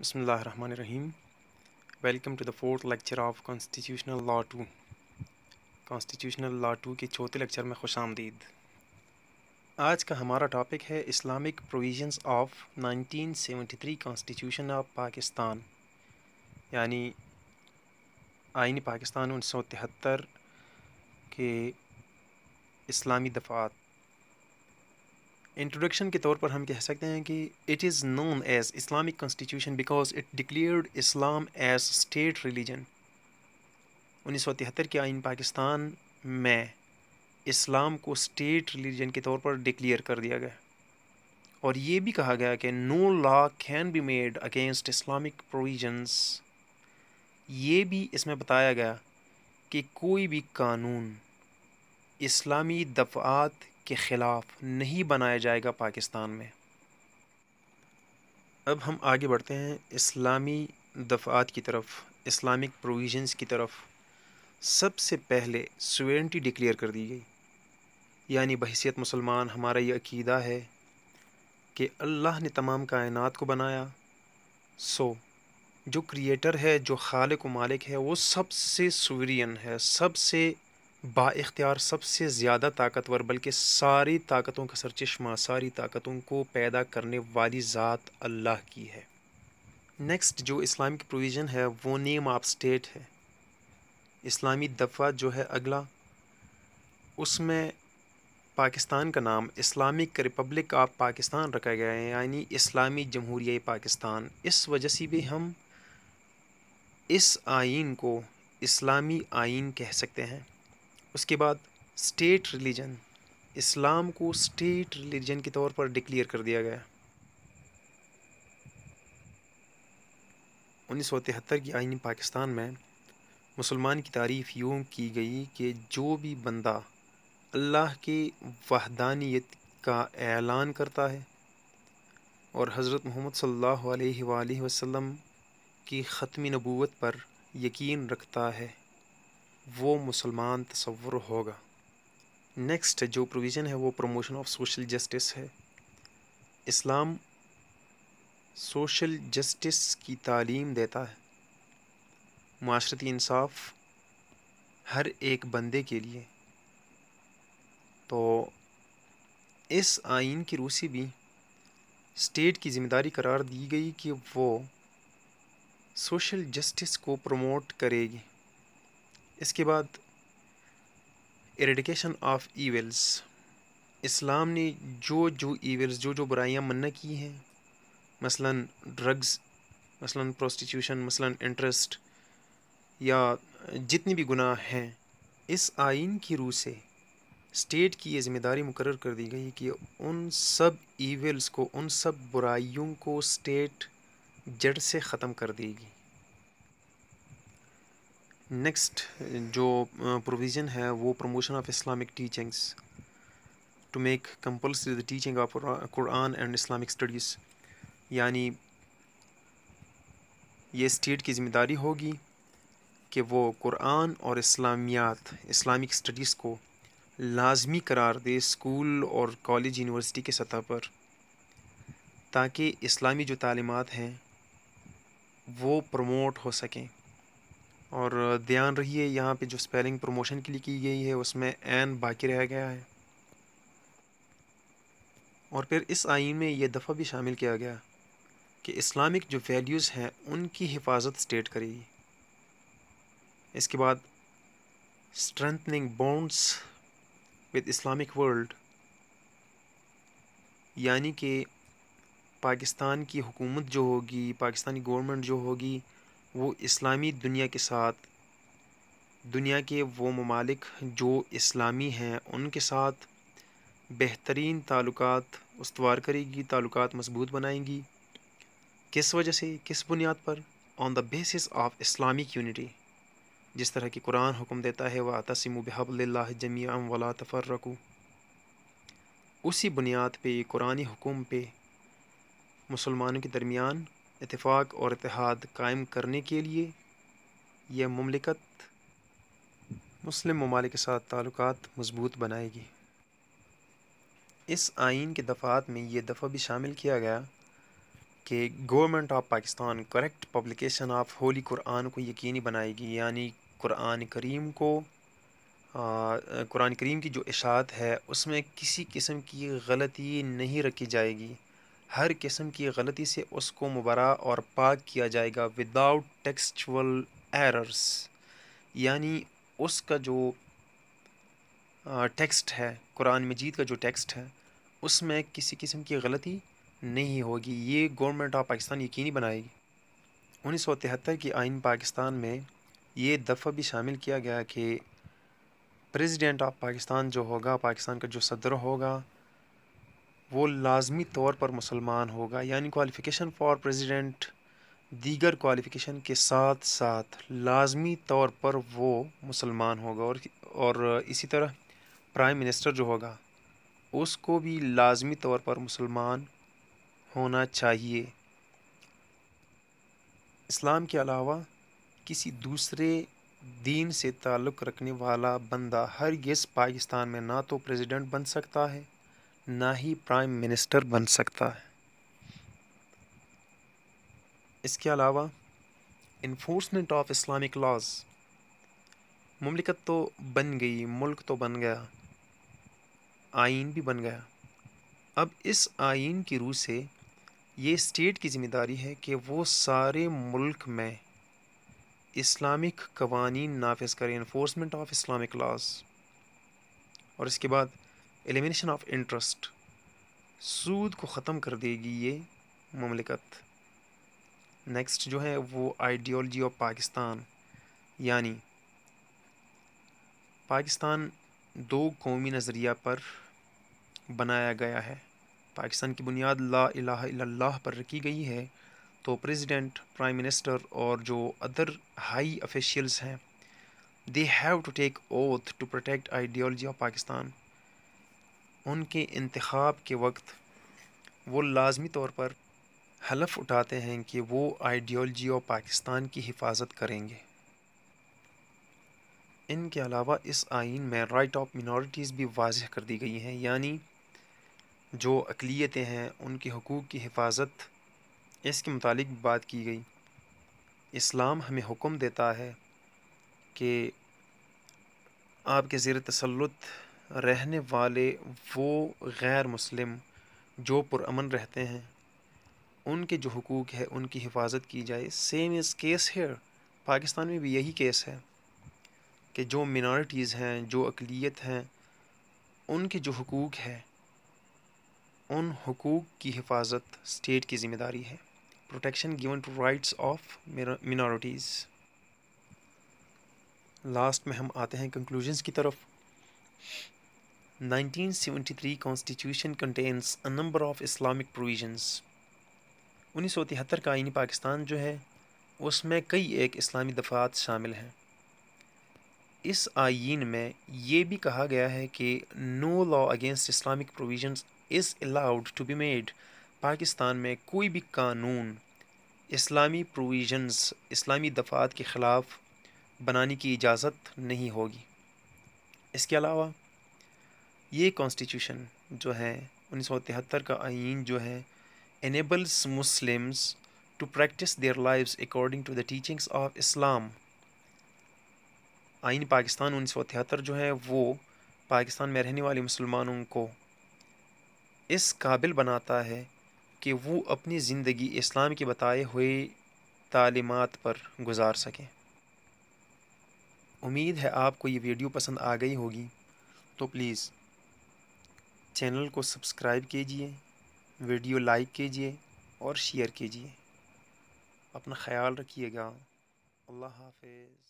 बसमीम welcome to the fourth lecture of constitutional law two constitutional law two के चौथे lecture में खुश आमदीद आज का हमारा टॉपिक है Islamic provisions of 1973 seventy three constitution of Pakistan यानी आइनी पाकिस्तान उन्नीस सौ तिहत्तर के इस्लामी दफात इंट्रोडक्शन के तौर पर हम कह सकते हैं कि it is known as Islamic constitution because it declared Islam as state religion उन्नीस सौ तिहत्तर के आइन पाकिस्तान में इस्लाम को स्टेट रिलीजन के तौर पर डिक्लेयर कर दिया गया और ये भी कहा गया कि no law can be made against Islamic provisions ये भी इसमें बताया गया कि कोई भी कानून इस्लामी दफ़ात के ख़िलाफ़ नहीं बनाया जाएगा पाकिस्तान में अब हम आगे बढ़ते हैं इस्लामी दफ़ात की तरफ इस्लामिक प्रोविजंस की तरफ सबसे पहले सुवेंटी डिक्लेयर कर दी गई यानी बहसीत मुसलमान हमारा ये अकीदा है कि अल्लाह ने तमाम कायनात को बनाया सो जो क्रिएटर है जो खालिक मालिक है वो सबसे सुवरियन है सबसे बाख्तियार सबसे ज़्यादा ताकतवर बल्कि सारी ताकतों का सरचश्मा सारी ताकतों को पैदा करने वाली ज़ात अल्लाह की है नेक्स्ट जो इस्लाम की प्रोविज़न है वो नेम ऑफ स्टेट है इस्लामी दफ़ा जो है अगला उसमें पाकिस्तान का नाम इस्लामिक रिपब्लिक ऑफ पाकिस्तान रखा गया है यानी इस्लामी जमहूरिया पाकिस्तान इस वजह से भी हम इस आइन को इस्लामी आइन कह सकते हैं उसके बाद स्टेट रिलीजन इस्लाम को स्टेट रिलीजन के तौर पर डिक्लेयर कर दिया गया उन्नीस सौ तिहत्तर की आइन पाकिस्तान में मुसलमान की तारीफ़ यूँ की गई कि जो भी बंदा अल्लाह के वहदानियत का ऐलान करता है और हज़रत मोहम्मद सल्लल्लाहु अलैहि वसल्लम की ख़त्मी नबूवत पर यकीन रखता है वो मुसलमान तस्वुर होगा नेक्स्ट जो प्रोविज़न है वो प्रमोशन ऑफ सोशल जस्टिस है इस्लाम सोशल जस्टिस की तालीम देता है माशरती इंसाफ हर एक बंदे के लिए तो इस आइन की रूसी भी स्टेट की ज़िम्मेदारी करार दी गई कि वो सोशल जस्टिस को प्रमोट करेगी इसके बाद इरेडिकेशन ऑफ ईवल्स इस्लाम ने जो जो ईवल्स जो जो बुराइयां मना की हैं मसलन ड्रग्स मसलन प्रोस्टिट्यूशन मसलन इंटरेस्ट या जितनी भी गुनाह हैं इस आइन की रूह से स्टेट की ये जिम्मेदारी मुकर कर दी गई कि उन सब ईवल्स को उन सब बुराइयों को स्टेट जड़ से ख़त्म कर देगी नेक्स्ट जो प्रोविज़न uh, है वो promotion of Islamic teachings to make compulsory the teaching of Quran and Islamic studies यानी ये स्टेट की ज़िम्मेदारी होगी कि वो कुरान और इस्लामियात इस्लामिक स्टडीज़ को लाजमी करार दे स्कूल और कॉलेज यूनिवर्सिटी के सतह पर ताकि इस्लामी जो तालीमत हैं वो प्रमोट हो सकें और ध्यान है यहाँ पे जो स्पेलिंग प्रमोशन के लिए की गई है उसमें एन बाकी रह गया है और फिर इस आइन में यह दफ़ा भी शामिल किया गया कि इस्लामिक जो वैल्यूज़ हैं उनकी हिफाजत स्टेट करेगी इसके बाद strengthening bonds with Islamic world यानी कि पाकिस्तान की हुकूमत जो होगी पाकिस्तानी गवर्नमेंट जो होगी वो इस्लामी दुनिया के साथ दुनिया के वो ममालिक जो इस्लामी हैं उनके साथ बेहतरीन ताल्लुक उसवार करेगी ताल्लुक मजबूत बनाएगी किस वजह से किस बुनियाद पर on the basis of Islamic unity जिस तरह की कुरान हुक्म देता है व तसम बहबल्ला जमिया वला रखू उसी बुनियाद पर कुरानी हुक़ुम पे मुसलमानों के दरमियान इतफ़ाक़ और इतिहाद कायम करने के लिए यह ममलिकत मुस्लिम ममालिक के साथ ताल्लुक मज़बूत बनाएगी इस आइन के दफ़ात में ये दफ़ा भी शामिल किया गया कि government of Pakistan correct publication of holy Quran को यकीनी बनाएगी यानी कुरान करीम को कुरान करीम की जो इशात है उसमें किसी किस्म की गलती नहीं रखी जाएगी हर किस्म की गलती से उसको मुबरा और पाक किया जाएगा विदाउट टेक्सचुअल एरर्स यानी उसका जो टेक्स्ट है कुरान मजीद का जो टेक्स्ट है उसमें किसी किस्म की गलती नहीं होगी ये गवर्नमेंट ऑफ पाकिस्तान यकीनी बनाएगी उन्नीस सौ तिहत्तर की आइन पाकिस्तान में ये दफ़ा भी शामिल किया गया कि प्रेसिडेंट ऑफ पाकिस्तान जो होगा पाकिस्तान का जो सदर होगा वो लाजमी तौर पर मुसलमान होगा यानी क्वालिफ़िकेशन फॉर प्रेसिडेंट दीगर क्वालिफ़िकेशन के साथ साथ लाजमी तौर पर वो मुसलमान होगा और और इसी तरह प्राइम मिनिस्टर जो होगा उसको भी लाजमी तौर पर मुसलमान होना चाहिए इस्लाम के अलावा किसी दूसरे दीन से ताल्लुक़ रखने वाला बंदा हर गेस पाकिस्तान में ना तो प्रेसिडेंट बन सकता है ना ही प्राइम मिनिस्टर बन सकता है इसके अलावा इन्फोर्समेंट ऑफ इस्लामिक लॉज ममलिकत तो बन गई मुल्क तो बन गया आइन भी बन गया अब इस आइन की रूह से ये स्टेट की ज़िम्मेदारी है कि वो सारे मुल्क में इस्लामिक कवानीन नाफिज करें इन्फोर्समेंट ऑफ इस्लामिक लॉज और इसके बाद एलिमिनेशन ऑफ इंटरेस्ट सूद को ख़त्म कर देगी ये ममलिकत नेक्स्ट जो है वो आइडियोलॉजी ऑफ पाकिस्तान यानी पाकिस्तान दो कौमी नज़रिया पर बनाया गया है पाकिस्तान की बुनियाद ला इलाह इल्लल्लाह पर रखी गई है तो प्रेसिडेंट प्राइम मिनिस्टर और जो अदर हाई ऑफिशियल्स हैं they have to take oath to protect ideology of Pakistan उनके इंतखब के वक्त वो लाजमी तौर पर हलफ उठाते हैं कि वो आइडियोलॉजी और पाकिस्तान की हिफाजत करेंगे इनके अलावा इस आइन में राइट ऑफ मिनॉरिटीज़ भी वाज़ कर दी गई हैं यानी जो अकलीतें हैं उनके हकूक़ की हिफाजत इसके मतलब बात की गई इस्लाम हमें हुक्म देता है कि आपके ज़ेर तसलुत रहने वाले वो गैर मुस्लिम जो पुरमन रहते हैं उनके जो हकूक़ है उनकी हिफाजत की जाए सेम इज़ केस है पाकिस्तान में भी यही केस है कि जो मिनॉरिटीज़ हैं जो अकलीत हैं उनके जो हकूक़ है उन हकूक़ की हिफाजत स्टेट की ज़िम्मेदारी है protection given to rights of minorities last में हम आते हैं कंक्लूजन्स की तरफ 1973 constitution contains a number of Islamic provisions 1973 का आइनी पाकिस्तान जो है उसमें कई एक इस्लामी दफात शामिल हैं इस आइन में ये भी कहा गया है कि no law against Islamic provisions is allowed to be made Pakistan में कोई भी कानून इस्लामी प्रोविजंस इस्लामी दफात के ख़िलाफ़ बनाने की इजाज़त नहीं होगी इसके अलावा ये कॉन्स्टिट्यूशन जो है उन्नीस का आइन जो है enables Muslims to practice their lives according to the teachings of Islam आइन पाकिस्तान उन्नीस सौ तिहत्तर जो है वो पाकिस्तान में रहने वाले मुसलमानों को इस काबिल बनाता है कि वो अपनी ज़िंदगी इस्लाम के बताए हुए तालीमत पर गुजार सकें उम्मीद है आपको ये वीडियो पसंद आ गई होगी तो प्लीज़ चैनल को सब्सक्राइब कीजिए वीडियो लाइक कीजिए और शेयर कीजिए अपना ख्याल रखिएगा अल्लाह हाफिज़